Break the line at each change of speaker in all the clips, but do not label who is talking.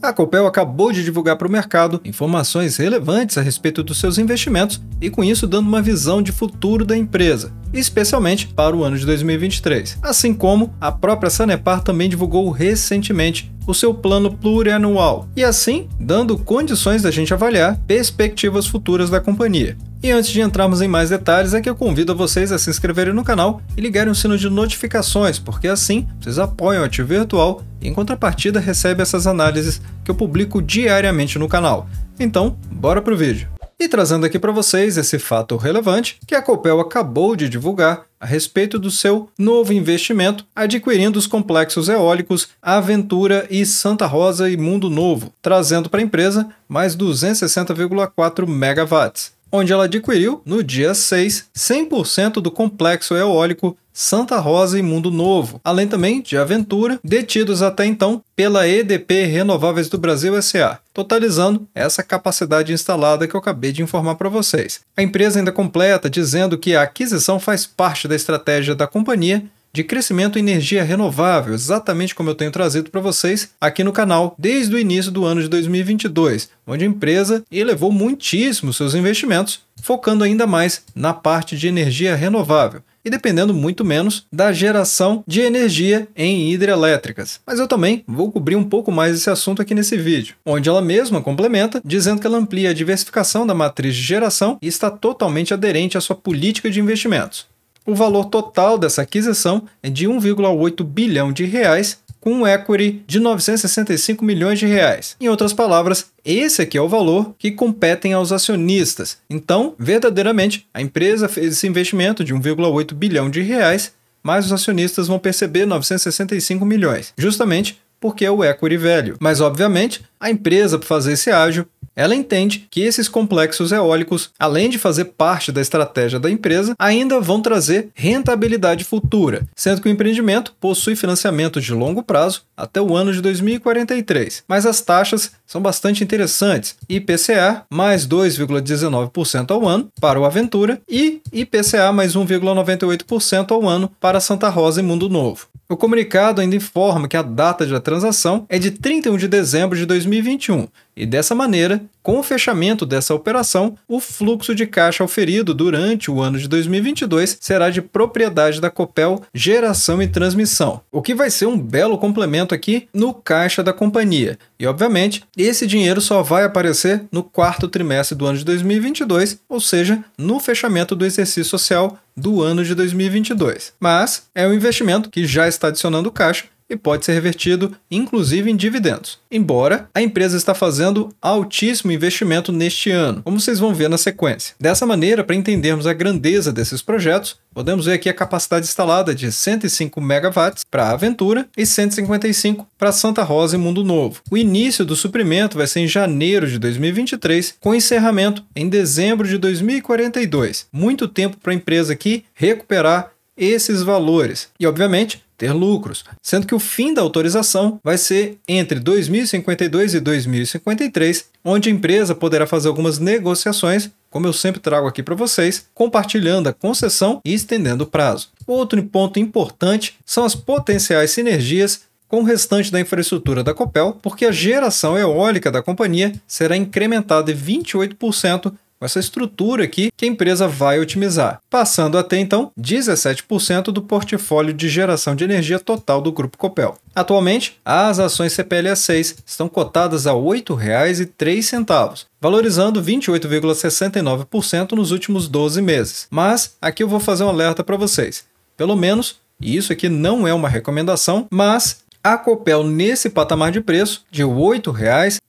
A Copel acabou de divulgar para o mercado informações relevantes a respeito dos seus investimentos e, com isso, dando uma visão de futuro da empresa, especialmente para o ano de 2023. Assim como a própria Sanepar também divulgou recentemente o seu plano plurianual e assim dando condições da gente avaliar perspectivas futuras da companhia. E antes de entrarmos em mais detalhes, é que eu convido vocês a se inscreverem no canal e ligarem o sino de notificações, porque assim vocês apoiam a Tio Virtual e em contrapartida recebem essas análises que eu publico diariamente no canal. Então, bora pro vídeo! E trazendo aqui para vocês esse fato relevante que a Copel acabou de divulgar a respeito do seu novo investimento, adquirindo os complexos eólicos Aventura e Santa Rosa e Mundo Novo, trazendo para a empresa mais 260,4 megawatts onde ela adquiriu, no dia 6, 100% do complexo eólico Santa Rosa e Mundo Novo, além também de Aventura, detidos até então pela EDP Renováveis do Brasil SA, totalizando essa capacidade instalada que eu acabei de informar para vocês. A empresa ainda completa dizendo que a aquisição faz parte da estratégia da companhia de crescimento em energia renovável, exatamente como eu tenho trazido para vocês aqui no canal desde o início do ano de 2022, onde a empresa elevou muitíssimo seus investimentos, focando ainda mais na parte de energia renovável e dependendo muito menos da geração de energia em hidrelétricas. Mas eu também vou cobrir um pouco mais esse assunto aqui nesse vídeo, onde ela mesma complementa dizendo que ela amplia a diversificação da matriz de geração e está totalmente aderente à sua política de investimentos. O valor total dessa aquisição é de 1,8 bilhão de reais, com um equity de 965 milhões de reais. Em outras palavras, esse aqui é o valor que competem aos acionistas. Então, verdadeiramente, a empresa fez esse investimento de 1,8 bilhão de reais, mas os acionistas vão perceber 965 milhões, justamente porque é o equity velho. Mas obviamente, a empresa, para fazer esse ágio, ela entende que esses complexos eólicos, além de fazer parte da estratégia da empresa, ainda vão trazer rentabilidade futura, sendo que o empreendimento possui financiamento de longo prazo até o ano de 2043. Mas as taxas são bastante interessantes: IPCA mais 2,19% ao ano para o Aventura e IPCA mais 1,98% ao ano para Santa Rosa e Mundo Novo. O comunicado ainda informa que a data da transação é de 31 de dezembro de 2020 2021. E dessa maneira, com o fechamento dessa operação, o fluxo de caixa oferido durante o ano de 2022 será de propriedade da Copel Geração e Transmissão, o que vai ser um belo complemento aqui no caixa da companhia. E obviamente, esse dinheiro só vai aparecer no quarto trimestre do ano de 2022, ou seja, no fechamento do exercício social do ano de 2022. Mas é um investimento que já está adicionando caixa e pode ser revertido, inclusive em dividendos. Embora a empresa está fazendo altíssimo investimento neste ano, como vocês vão ver na sequência. Dessa maneira, para entendermos a grandeza desses projetos, podemos ver aqui a capacidade instalada de 105 megawatts para a Aventura e 155 para Santa Rosa e Mundo Novo. O início do suprimento vai ser em janeiro de 2023, com encerramento em dezembro de 2042. Muito tempo para a empresa aqui recuperar esses valores e, obviamente, ter lucros, sendo que o fim da autorização vai ser entre 2052 e 2053, onde a empresa poderá fazer algumas negociações, como eu sempre trago aqui para vocês, compartilhando a concessão e estendendo o prazo. Outro ponto importante são as potenciais sinergias com o restante da infraestrutura da Copel, porque a geração eólica da companhia será incrementada em 28% com essa estrutura aqui que a empresa vai otimizar, passando a ter então 17% do portfólio de geração de energia total do Grupo Copel. Atualmente, as ações CPLA 6 estão cotadas a R$ 8,03, valorizando 28,69% nos últimos 12 meses. Mas aqui eu vou fazer um alerta para vocês. Pelo menos, e isso aqui não é uma recomendação, mas a Copel, nesse patamar de preço, de R$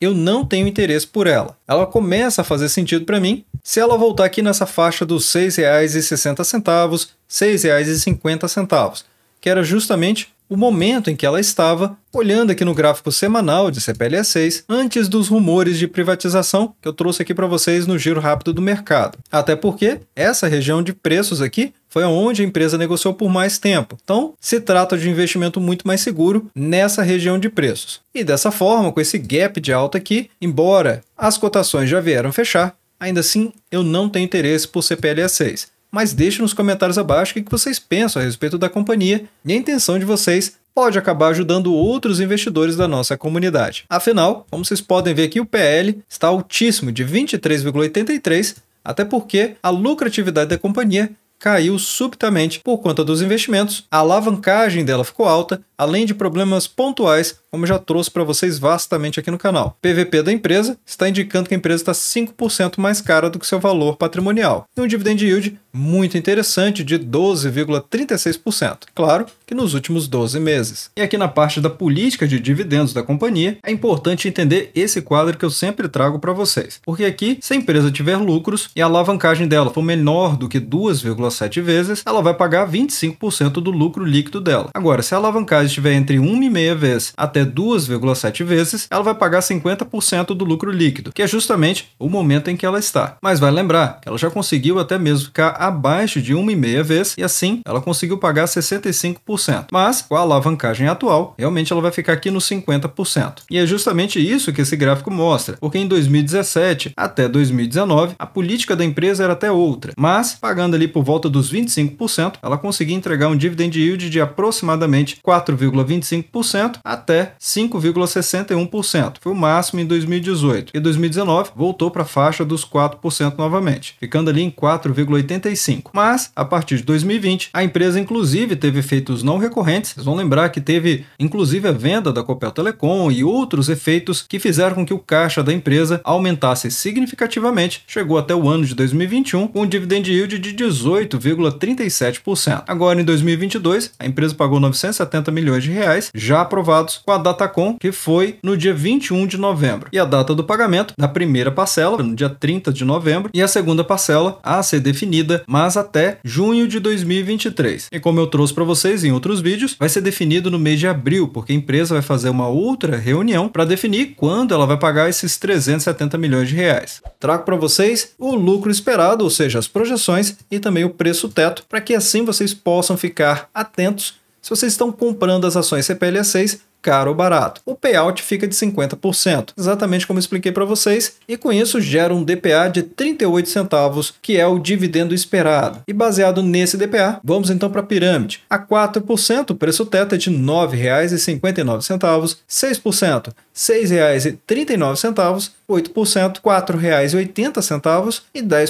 eu não tenho interesse por ela. Ela começa a fazer sentido para mim se ela voltar aqui nessa faixa dos R$ 6,60, R$ 6,50, que era justamente o momento em que ela estava, olhando aqui no gráfico semanal de cple 6, antes dos rumores de privatização que eu trouxe aqui para vocês no giro rápido do mercado. Até porque essa região de preços aqui foi onde a empresa negociou por mais tempo. Então, se trata de um investimento muito mais seguro nessa região de preços. E dessa forma, com esse gap de alta aqui, embora as cotações já vieram fechar, ainda assim eu não tenho interesse por cple 6 mas deixe nos comentários abaixo o que vocês pensam a respeito da companhia e a intenção de vocês pode acabar ajudando outros investidores da nossa comunidade. Afinal, como vocês podem ver aqui, o PL está altíssimo de 23,83, até porque a lucratividade da companhia caiu subitamente por conta dos investimentos, a alavancagem dela ficou alta, além de problemas pontuais, como já trouxe para vocês vastamente aqui no canal. PVP da empresa está indicando que a empresa está 5% mais cara do que seu valor patrimonial, e um dividend yield muito interessante de 12,36%, claro que nos últimos 12 meses. E aqui na parte da política de dividendos da companhia, é importante entender esse quadro que eu sempre trago para vocês, porque aqui, se a empresa tiver lucros e a alavancagem dela for menor do que 2,5%, sete vezes, ela vai pagar 25% do lucro líquido dela. Agora, se a alavancagem estiver entre 1,5 vez até 2,7 vezes, ela vai pagar 50% do lucro líquido, que é justamente o momento em que ela está. Mas vai lembrar que ela já conseguiu até mesmo ficar abaixo de 1,5 vez e assim ela conseguiu pagar 65%. Mas com a alavancagem atual, realmente ela vai ficar aqui nos 50%. E é justamente isso que esse gráfico mostra, porque em 2017 até 2019 a política da empresa era até outra, mas pagando ali por volta volta dos 25%, ela conseguia entregar um dividend yield de aproximadamente 4,25% até 5,61%. Foi o máximo em 2018. E 2019 voltou para a faixa dos 4% novamente, ficando ali em 4,85%. Mas, a partir de 2020, a empresa inclusive teve efeitos não recorrentes. Vocês vão lembrar que teve inclusive a venda da Copel Telecom e outros efeitos que fizeram com que o caixa da empresa aumentasse significativamente. Chegou até o ano de 2021 com um dividend yield de 18 8,37%. Agora em 2022, a empresa pagou 970 milhões de reais já aprovados com a Datacom, que foi no dia 21 de novembro. E a data do pagamento da primeira parcela no dia 30 de novembro e a segunda parcela a ser definida, mas até junho de 2023. E como eu trouxe para vocês em outros vídeos, vai ser definido no mês de abril, porque a empresa vai fazer uma outra reunião para definir quando ela vai pagar esses 370 milhões de reais. Trago para vocês o lucro esperado, ou seja, as projeções e também o preço teto, para que assim vocês possam ficar atentos se vocês estão comprando as ações CPLA6 caro ou barato. O payout fica de 50%, exatamente como expliquei para vocês, e com isso gera um DPA de 38 centavos, que é o dividendo esperado. E baseado nesse DPA, vamos então para a pirâmide. A 4%, o preço teto é de R$ 9,59, 6%, R$ 6,39, 8%, R$ 4,80 e 10%, R$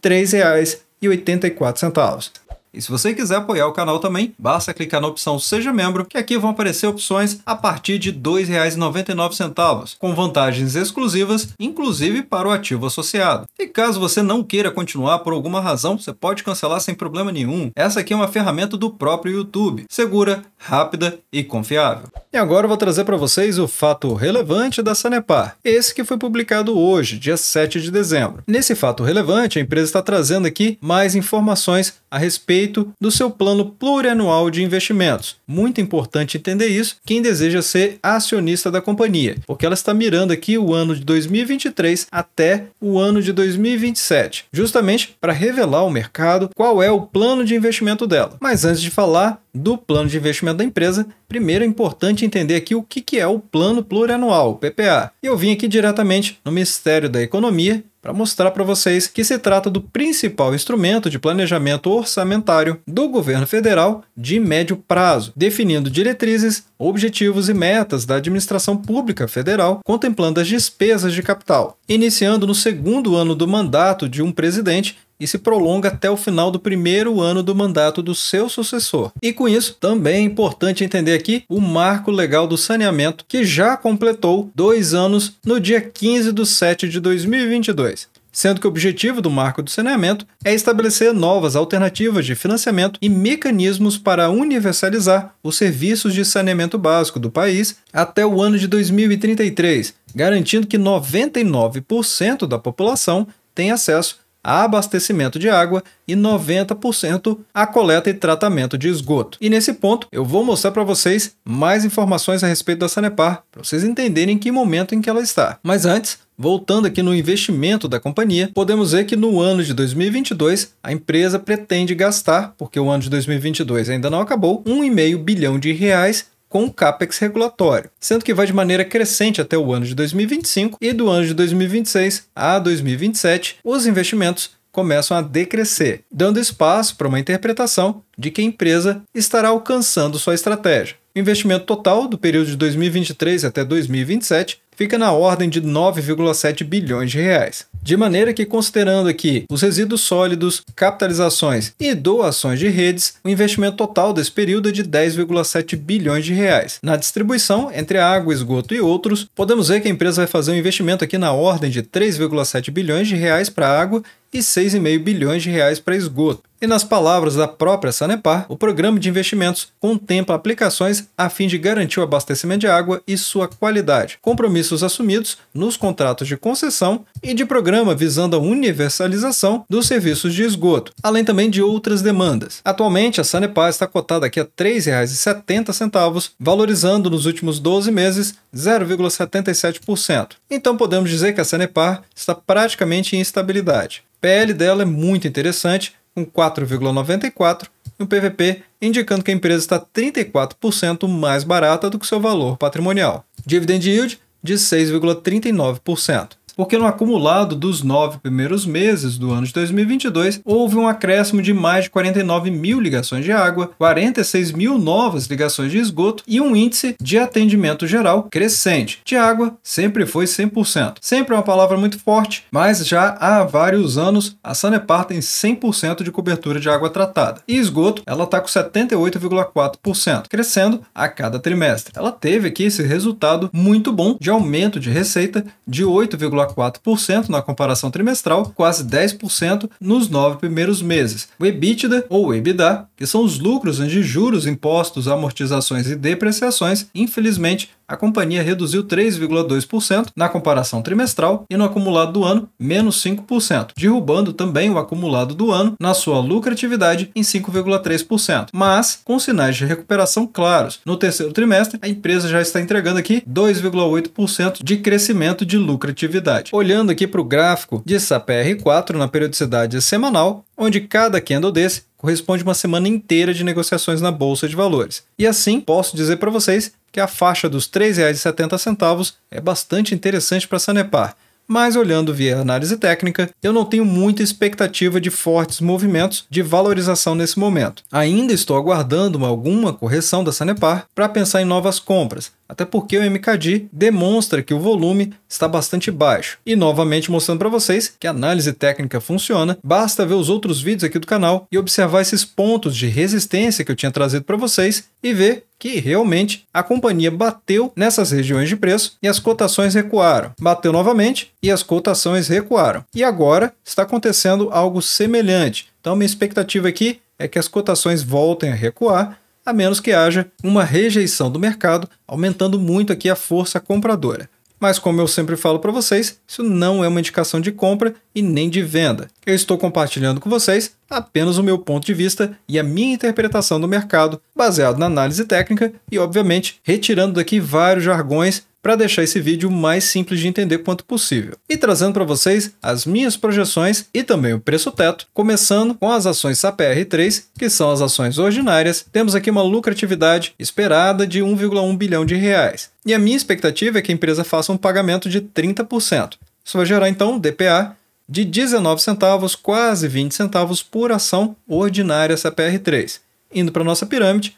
3,00 e 84 centavos. E se você quiser apoiar o canal também, basta clicar na opção Seja Membro, que aqui vão aparecer opções a partir de R$ 2,99, com vantagens exclusivas, inclusive para o ativo associado. E caso você não queira continuar por alguma razão, você pode cancelar sem problema nenhum. Essa aqui é uma ferramenta do próprio YouTube, segura, rápida e confiável. E agora eu vou trazer para vocês o fato relevante da Sanepar, esse que foi publicado hoje, dia 7 de dezembro. Nesse fato relevante, a empresa está trazendo aqui mais informações a respeito respeito do seu plano plurianual de investimentos. Muito importante entender isso quem deseja ser acionista da companhia, porque ela está mirando aqui o ano de 2023 até o ano de 2027, justamente para revelar ao mercado qual é o plano de investimento dela. Mas antes de falar do plano de investimento da empresa, primeiro é importante entender aqui o que é o plano plurianual, PPA. Eu vim aqui diretamente no Ministério da Economia para mostrar para vocês que se trata do principal instrumento de planejamento orçamentário do governo federal de médio prazo, definindo diretrizes, objetivos e metas da administração pública federal, contemplando as despesas de capital. Iniciando no segundo ano do mandato de um presidente e se prolonga até o final do primeiro ano do mandato do seu sucessor. E com isso, também é importante entender aqui o marco legal do saneamento, que já completou dois anos no dia 15 de 7 de 2022 sendo que o objetivo do marco do saneamento é estabelecer novas alternativas de financiamento e mecanismos para universalizar os serviços de saneamento básico do país até o ano de 2033, garantindo que 99% da população tenha acesso abastecimento de água e 90% a coleta e tratamento de esgoto. E nesse ponto eu vou mostrar para vocês mais informações a respeito da Sanepar, para vocês entenderem em que momento em que ela está. Mas antes, Voltando aqui no investimento da companhia, podemos ver que no ano de 2022 a empresa pretende gastar, porque o ano de 2022 ainda não acabou, 1,5 bilhão de reais com o capex regulatório, sendo que vai de maneira crescente até o ano de 2025 e do ano de 2026 a 2027, os investimentos começam a decrescer, dando espaço para uma interpretação de que a empresa estará alcançando sua estratégia. O investimento total do período de 2023 até 2027 fica na ordem de 9,7 bilhões de reais. De maneira que, considerando aqui os resíduos sólidos, capitalizações e doações de redes, o investimento total desse período é de 10,7 bilhões de reais. Na distribuição, entre água, esgoto e outros, podemos ver que a empresa vai fazer um investimento aqui na ordem de 3,7 bilhões de reais para água e 6,5 bilhões de reais para esgoto. E nas palavras da própria Sanepar, o programa de investimentos contempla aplicações a fim de garantir o abastecimento de água e sua qualidade, compromissos assumidos nos contratos de concessão e de programa visando a universalização dos serviços de esgoto, além também de outras demandas. Atualmente, a Sanepar está cotada aqui a R$ 3,70, valorizando nos últimos 12 meses 0,77%. Então podemos dizer que a Sanepar está praticamente em estabilidade. PL dela é muito interessante, com 4,94 e um PVP indicando que a empresa está 34% mais barata do que seu valor patrimonial. Dividend yield de 6,39% porque no acumulado dos nove primeiros meses do ano de 2022, houve um acréscimo de mais de 49 mil ligações de água, 46 mil novas ligações de esgoto e um índice de atendimento geral crescente. De água, sempre foi 100%. Sempre é uma palavra muito forte, mas já há vários anos a Sanepar tem 100% de cobertura de água tratada. E esgoto, ela está com 78,4%, crescendo a cada trimestre. Ela teve aqui esse resultado muito bom de aumento de receita de 8,4%. 4% na comparação trimestral, quase 10% nos nove primeiros meses. O EBITDA, ou EBITDA, que são os lucros antes de juros, impostos, amortizações e depreciações, infelizmente a companhia reduziu 3,2% na comparação trimestral e no acumulado do ano, menos 5%, derrubando também o acumulado do ano na sua lucratividade em 5,3%, mas com sinais de recuperação claros. No terceiro trimestre, a empresa já está entregando aqui 2,8% de crescimento de lucratividade. Olhando aqui para o gráfico de SAPR4 na periodicidade semanal, onde cada candle desse corresponde uma semana inteira de negociações na bolsa de valores. E assim, posso dizer para vocês que a faixa dos R$ 3,70 é bastante interessante para a Sanepar. Mas olhando via análise técnica, eu não tenho muita expectativa de fortes movimentos de valorização nesse momento. Ainda estou aguardando alguma correção da Sanepar para pensar em novas compras, até porque o MKD demonstra que o volume está bastante baixo. E novamente mostrando para vocês que a análise técnica funciona, basta ver os outros vídeos aqui do canal e observar esses pontos de resistência que eu tinha trazido para vocês e ver que realmente a companhia bateu nessas regiões de preço e as cotações recuaram. Bateu novamente e as cotações recuaram. E agora está acontecendo algo semelhante. Então minha expectativa aqui é que as cotações voltem a recuar a menos que haja uma rejeição do mercado, aumentando muito aqui a força compradora. Mas como eu sempre falo para vocês, isso não é uma indicação de compra e nem de venda. Eu estou compartilhando com vocês apenas o meu ponto de vista e a minha interpretação do mercado, baseado na análise técnica e, obviamente, retirando daqui vários jargões para deixar esse vídeo mais simples de entender quanto possível. E trazendo para vocês as minhas projeções e também o preço teto, começando com as ações SAPR3, que são as ações ordinárias, temos aqui uma lucratividade esperada de 1,1 bilhão de reais. E a minha expectativa é que a empresa faça um pagamento de 30%. Isso vai gerar então um DPA de 19 centavos, quase 20 centavos por ação ordinária SAPR3. Indo para nossa pirâmide,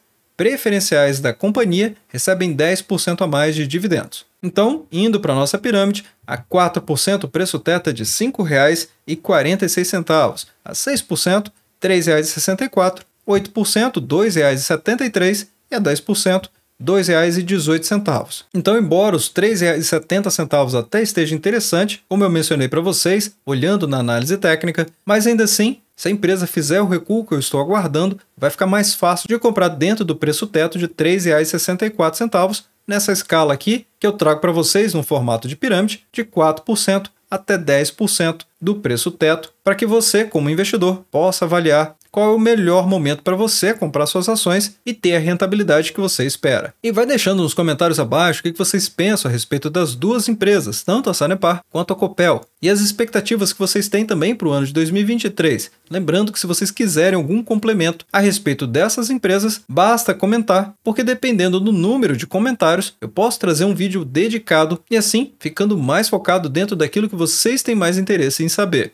preferenciais da companhia recebem 10% a mais de dividendos. Então, indo para nossa pirâmide, a 4% o preço teta de R$ 5,46, a 6% R$ 3,64, 8% R$ 2,73 e a 10% R$ 2,18. Então, embora os R$ 3,70 até esteja interessante, como eu mencionei para vocês, olhando na análise técnica, mas ainda assim se a empresa fizer o recuo que eu estou aguardando, vai ficar mais fácil de comprar dentro do preço teto de R$ 3,64 nessa escala aqui que eu trago para vocês no formato de pirâmide de 4% até 10% do preço teto, para que você, como investidor, possa avaliar qual é o melhor momento para você comprar suas ações e ter a rentabilidade que você espera. E vai deixando nos comentários abaixo o que vocês pensam a respeito das duas empresas, tanto a Sanepar quanto a Copel, e as expectativas que vocês têm também para o ano de 2023. Lembrando que se vocês quiserem algum complemento a respeito dessas empresas, basta comentar, porque dependendo do número de comentários, eu posso trazer um vídeo dedicado e assim ficando mais focado dentro daquilo que vocês têm mais interesse em saber.